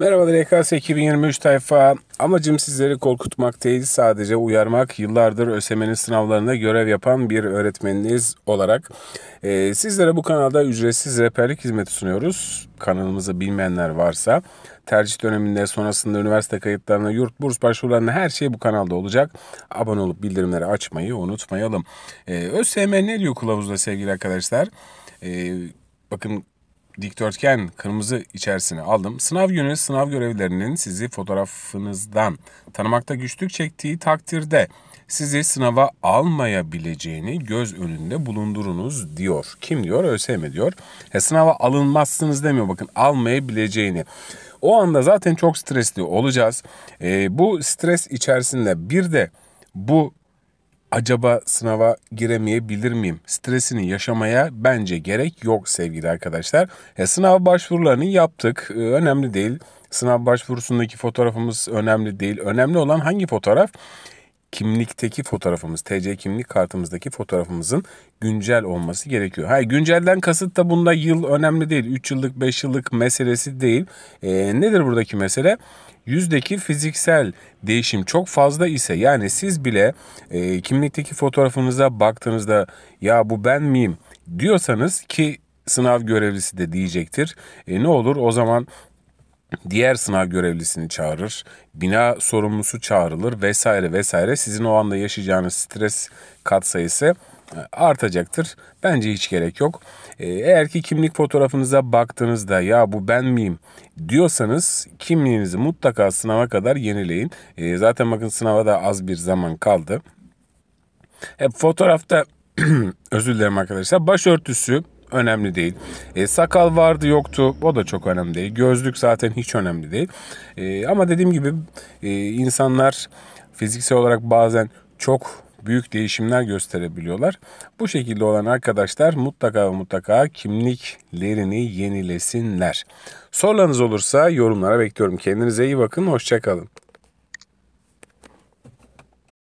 Merhabalar EKS 2023 tayfa. Amacım sizleri korkutmak değil sadece uyarmak. Yıllardır ÖSYM'nin sınavlarında görev yapan bir öğretmeniniz olarak e, sizlere bu kanalda ücretsiz rehberlik hizmeti sunuyoruz. Kanalımızı bilmeyenler varsa tercih döneminde sonrasında üniversite kayıtlarına, yurt burs başvurularına her şey bu kanalda olacak. Abone olup bildirimleri açmayı unutmayalım. E, ÖSYM ne diyor kılavuzda sevgili arkadaşlar? E, bakın dikdörtgen kırmızı içerisine aldım. Sınav günü sınav görevlerinin sizi fotoğrafınızdan tanımakta güçlük çektiği takdirde sizi sınava almayabileceğini göz önünde bulundurunuz diyor. Kim diyor? ÖSYM diyor. Ya, e, sınava alınmazsınız demiyor bakın almayabileceğini. O anda zaten çok stresli olacağız. E, bu stres içerisinde bir de bu acaba sınava giremeyebilir miyim? Stresini yaşamaya bence gerek yok sevgili arkadaşlar. Ya, sınav başvurularını yaptık. Ee, önemli değil. Sınav başvurusundaki fotoğrafımız önemli değil. Önemli olan hangi fotoğraf? kimlikteki fotoğrafımız, TC kimlik kartımızdaki fotoğrafımızın güncel olması gerekiyor. Hayır güncelden kasıt da bunda yıl önemli değil. 3 yıllık 5 yıllık meselesi değil. E, nedir buradaki mesele? Yüzdeki fiziksel değişim çok fazla ise yani siz bile e, kimlikteki fotoğrafınıza baktığınızda ya bu ben miyim diyorsanız ki sınav görevlisi de diyecektir. E, ne olur o zaman diğer sınav görevlisini çağırır, bina sorumlusu çağrılır vesaire vesaire. Sizin o anda yaşayacağınız stres katsayısı e, artacaktır. Bence hiç gerek yok. E, eğer ki kimlik fotoğrafınıza baktığınızda ya bu ben miyim diyorsanız kimliğinizi mutlaka sınava kadar yenileyin. E, zaten bakın sınava da az bir zaman kaldı. Hep fotoğrafta özür dilerim arkadaşlar başörtüsü önemli değil. E, sakal vardı yoktu o da çok önemli değil. Gözlük zaten hiç önemli değil. E, ama dediğim gibi e, insanlar fiziksel olarak bazen çok büyük değişimler gösterebiliyorlar. Bu şekilde olan arkadaşlar mutlaka ve mutlaka kimliklerini yenilesinler. Sorularınız olursa yorumlara bekliyorum. Kendinize iyi bakın, hoşçakalın.